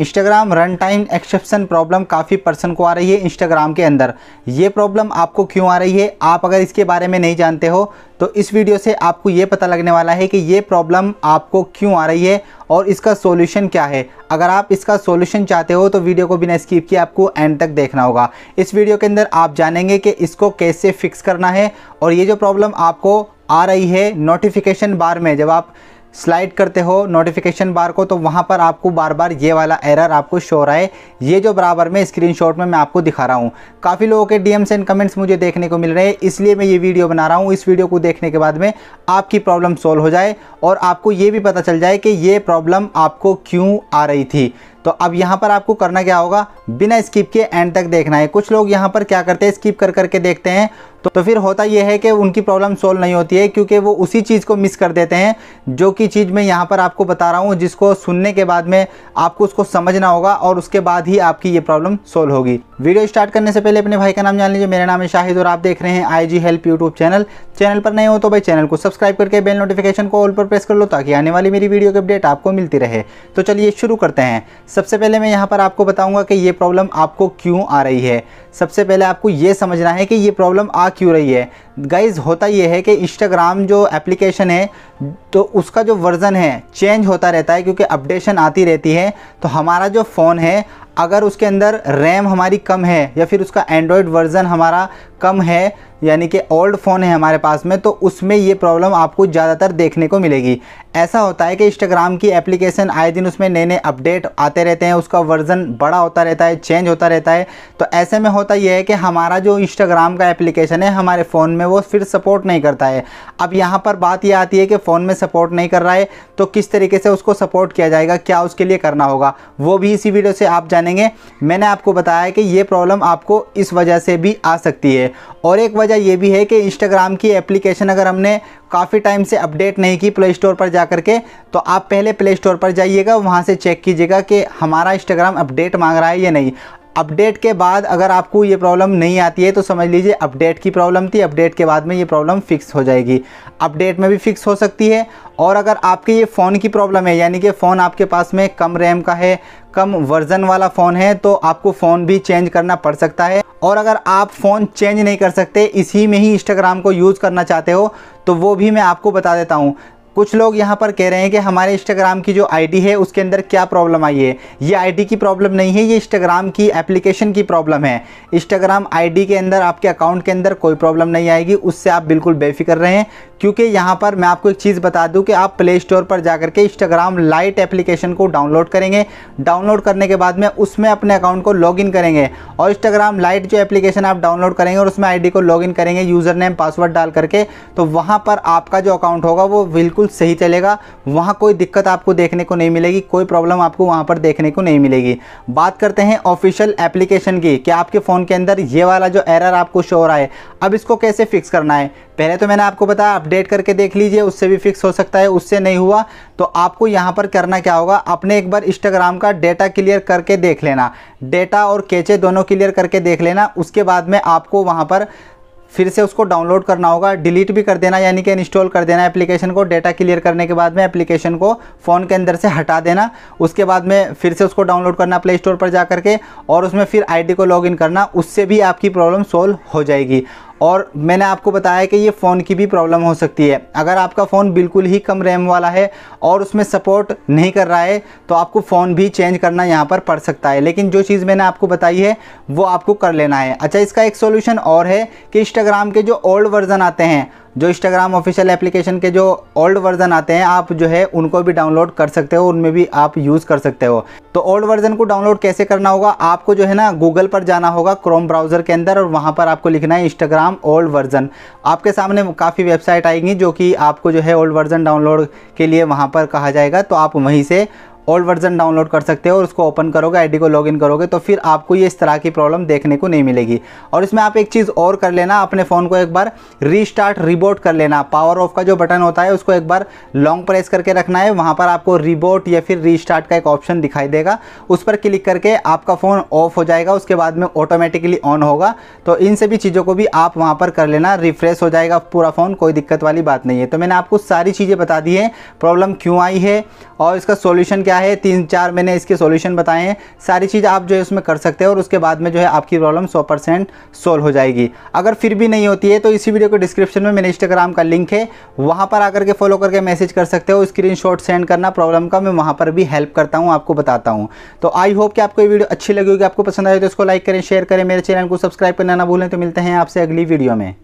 Instagram run time exception problem काफ़ी person को आ रही है इंस्टाग्राम के अंदर ये प्रॉब्लम आपको क्यों आ रही है आप अगर इसके बारे में नहीं जानते हो तो इस वीडियो से आपको ये पता लगने वाला है कि ये प्रॉब्लम आपको क्यों आ रही है और इसका सॉल्यूशन क्या है अगर आप इसका सॉल्यूशन चाहते हो तो वीडियो को बिना स्कीप किए आपको एंड तक देखना होगा इस वीडियो के अंदर आप जानेंगे कि इसको कैसे फिक्स करना है और ये जो प्रॉब्लम आपको आ रही है नोटिफिकेशन बार में जब आप स्लाइड करते हो नोटिफिकेशन बार को तो वहाँ पर आपको बार बार ये वाला एरर आपको शो रहा है ये जो बराबर में स्क्रीनशॉट में मैं आपको दिखा रहा हूँ काफ़ी लोगों के डीएम्स एंड कमेंट्स मुझे देखने को मिल रहे हैं इसलिए मैं ये वीडियो बना रहा हूँ इस वीडियो को देखने के बाद में आपकी प्रॉब्लम सॉल्व हो जाए और आपको ये भी पता चल जाए कि ये प्रॉब्लम आपको क्यों आ रही थी तो अब यहाँ पर आपको करना क्या होगा बिना स्किप के एंड तक देखना है कुछ लोग यहाँ पर क्या करते हैं स्किप कर करके देखते हैं तो, तो फिर होता यह है कि उनकी प्रॉब्लम सोल्व नहीं होती है क्योंकि वो उसी चीज़ को मिस कर देते हैं जो कि चीज़ मैं यहाँ पर आपको बता रहा हूँ जिसको सुनने के बाद में आपको उसको समझना होगा और उसके बाद ही आपकी ये प्रॉब्लम सोल्व होगी वीडियो स्टार्ट करने से पहले अपने भाई का नाम जान लीजिए मेरा नाम है शाहिद और आप देख रहे हैं I G help YouTube channel channel पर नए हो तो भाई चैनल को सब्सक्राइब करके बेल नोटिफिकेशन को ऑल पर प्रेस कर लो ताकि आने वाली मेरी वीडियो की अपडेट आपको मिलती रहे तो चलिए शुरू करते हैं सबसे पहले मैं यहाँ पर आपको बताऊँगा कि ये प्रॉब्लम आपको क्यों आ रही है सबसे पहले आपको ये समझना है कि ये प्रॉब्लम आ क्यों रही है गाइज होता ये है कि इंस्टाग्राम जो एप्लीकेशन है तो उसका जो वर्ज़न है चेंज होता रहता है क्योंकि अपडेशन आती रहती है तो हमारा जो फ़ोन है अगर उसके अंदर रैम हमारी कम है या फिर उसका एंड्रॉयड वर्ज़न हमारा कम है यानी कि ओल्ड फ़ोन है हमारे पास में तो उसमें ये प्रॉब्लम आपको ज़्यादातर देखने को मिलेगी ऐसा होता है कि इंस्टाग्राम की एप्लीकेशन आए दिन उसमें नए नए अपडेट आते रहते हैं उसका वर्ज़न बड़ा होता रहता है चेंज होता रहता है तो ऐसे में होता यह है कि हमारा जो इंस्टाग्राम का एप्लीकेशन है हमारे फ़ोन में वो फिर सपोर्ट नहीं करता है अब यहाँ पर बात यह आती है कि फ़ोन में सपोर्ट नहीं कर रहा है तो किस तरीके से उसको सपोर्ट किया जाएगा क्या उसके लिए करना होगा वो भी इसी वीडियो से आप जानेंगे मैंने आपको बताया कि ये प्रॉब्लम आपको इस वजह से भी आ सकती है और एक वजह यह भी है कि इंस्टाग्राम की एप्लीकेशन अगर हमने काफ़ी टाइम से अपडेट नहीं की प्ले स्टोर पर जा के तो आप पहले प्ले स्टोर पर जाइएगा वहाँ से चेक कीजिएगा कि हमारा इंस्टाग्राम अपडेट मांग रहा है या नहीं अपडेट के बाद अगर आपको ये प्रॉब्लम नहीं आती है तो समझ लीजिए अपडेट की प्रॉब्लम थी अपडेट के बाद में ये प्रॉब्लम फिक्स हो जाएगी अपडेट में भी फिक्स हो सकती है और अगर आपके ये फ़ोन की प्रॉब्लम है यानी कि फ़ोन आपके पास में कम रैम का है कम वर्जन वाला फ़ोन है तो आपको फ़ोन भी चेंज करना पड़ सकता है और अगर आप फ़ोन चेंज नहीं कर सकते इसी में ही इंस्टाग्राम को यूज़ करना चाहते हो तो वो भी मैं आपको बता देता हूँ कुछ लोग यहाँ पर कह रहे हैं कि हमारे इंस्टाग्राम की जो आईडी है उसके अंदर क्या प्रॉब्लम आई है ये आईडी की प्रॉब्लम नहीं है ये इंस्टाग्राम की एप्लीकेशन की प्रॉब्लम है इंस्टाग्राम आईडी के अंदर आपके अकाउंट के अंदर कोई प्रॉब्लम नहीं आएगी उससे आप बिल्कुल बेफिक्र रहें क्योंकि यहाँ पर मैं आपको एक चीज़ बता दूँ कि आप प्ले स्टोर पर जा के इंस्टाग्राम लाइट एप्लीकेशन को डाउनलोड करेंगे डाउनलोड करने के बाद में उसमें अपने अकाउंट को लॉग करेंगे और इंस्टाग्राम लाइट जो एप्लीकेशन आप डाउनलोड करेंगे और उसमें आई को लॉग करेंगे यूज़र नेम पासवर्ड डाल करके तो वहाँ पर आपका जो अकाउंट होगा वो बिल्कुल बिल्कुल सही चलेगा वहाँ कोई दिक्कत आपको देखने को नहीं मिलेगी कोई प्रॉब्लम आपको वहाँ पर देखने को नहीं मिलेगी बात करते हैं ऑफिशियल एप्लीकेशन की कि आपके फ़ोन के अंदर ये वाला जो एरर आपको शो हो रहा है अब इसको कैसे फिक्स करना है पहले तो मैंने आपको बताया अपडेट करके देख लीजिए उससे भी फिक्स हो सकता है उससे नहीं हुआ तो आपको यहाँ पर करना क्या होगा अपने एक बार इंस्टाग्राम का डेटा क्लियर करके देख लेना डेटा और कैचे दोनों क्लियर करके देख लेना उसके बाद में आपको वहाँ पर फिर से उसको डाउनलोड करना होगा डिलीट भी कर देना यानी कि इंस्टॉल कर देना एप्लीकेशन को डेटा क्लियर करने के बाद में एप्लीकेशन को फ़ोन के अंदर से हटा देना उसके बाद में फिर से उसको डाउनलोड करना प्ले स्टोर पर जा करके और उसमें फिर आईडी को लॉगिन करना उससे भी आपकी प्रॉब्लम सॉल्व हो जाएगी और मैंने आपको बताया कि ये फ़ोन की भी प्रॉब्लम हो सकती है अगर आपका फ़ोन बिल्कुल ही कम रैम वाला है और उसमें सपोर्ट नहीं कर रहा है तो आपको फ़ोन भी चेंज करना यहाँ पर पड़ सकता है लेकिन जो चीज़ मैंने आपको बताई है वो आपको कर लेना है अच्छा इसका एक सोल्यूशन और है कि इंस्टाग्राम के जो ओल्ड वर्ज़न आते हैं जो इंस्टाग्राम ऑफिशियल एप्लीकेशन के जो ओल्ड वर्जन आते हैं आप जो है उनको भी डाउनलोड कर सकते हो उनमें भी आप यूज़ कर सकते हो तो ओल्ड वर्जन को डाउनलोड कैसे करना होगा आपको जो है ना गूगल पर जाना होगा क्रोम ब्राउज़र के अंदर और वहाँ पर आपको लिखना है इंस्टाग्राम ओल्ड वर्जन आपके सामने काफ़ी वेबसाइट आएंगी जो कि आपको जो है ओल्ड वर्जन डाउनलोड के लिए वहाँ पर कहा जाएगा तो आप वहीं से ओल्ड वर्जन डाउनलोड कर सकते हो और उसको ओपन करोगे आईडी को लॉगिन करोगे तो फिर आपको ये इस तरह की प्रॉब्लम देखने को नहीं मिलेगी और इसमें आप एक चीज़ और कर लेना अपने फ़ोन को एक बार रीस्टार्ट रिबोट कर लेना पावर ऑफ का जो बटन होता है उसको एक बार लॉन्ग प्रेस करके रखना है वहाँ पर आपको रिबोट या फिर रीस्टार्ट का एक ऑप्शन दिखाई देगा उस पर क्लिक करके आपका फ़ोन ऑफ हो जाएगा उसके बाद में ऑटोमेटिकली ऑन होगा तो इन सभी चीज़ों को भी आप वहाँ पर कर लेना रिफ्रेश हो जाएगा पूरा फ़ोन कोई दिक्कत वाली बात नहीं है तो मैंने आपको सारी चीज़ें बता दी हैं प्रॉब्लम क्यों आई है और इसका सॉल्यूशन क्या है तीन चार मैंने इसके सॉल्यूशन बताए हैं सारी चीज़ आप जो है उसमें कर सकते हैं और उसके बाद में जो है आपकी प्रॉब्लम सौ परसेंट सॉल्व हो जाएगी अगर फिर भी नहीं होती है तो इसी वीडियो को डिस्क्रिप्शन में मेरे इंस्टाग्राम का लिंक है वहाँ पर आकर के फॉलो करके मैसेज कर सकते हो स्क्रीन सेंड करना प्रॉब्लम का मैं वहाँ पर भी हेल्प करता हूँ आपको बताता हूँ तो आई होप कि आपको ये वीडियो अच्छी लगी होगी आपको पसंद आए तो इसको लाइक करें शेयर करें मेरे चैनल को सब्सक्राइब करना ना भूलें तो मिलते हैं आपसे अगली वीडियो में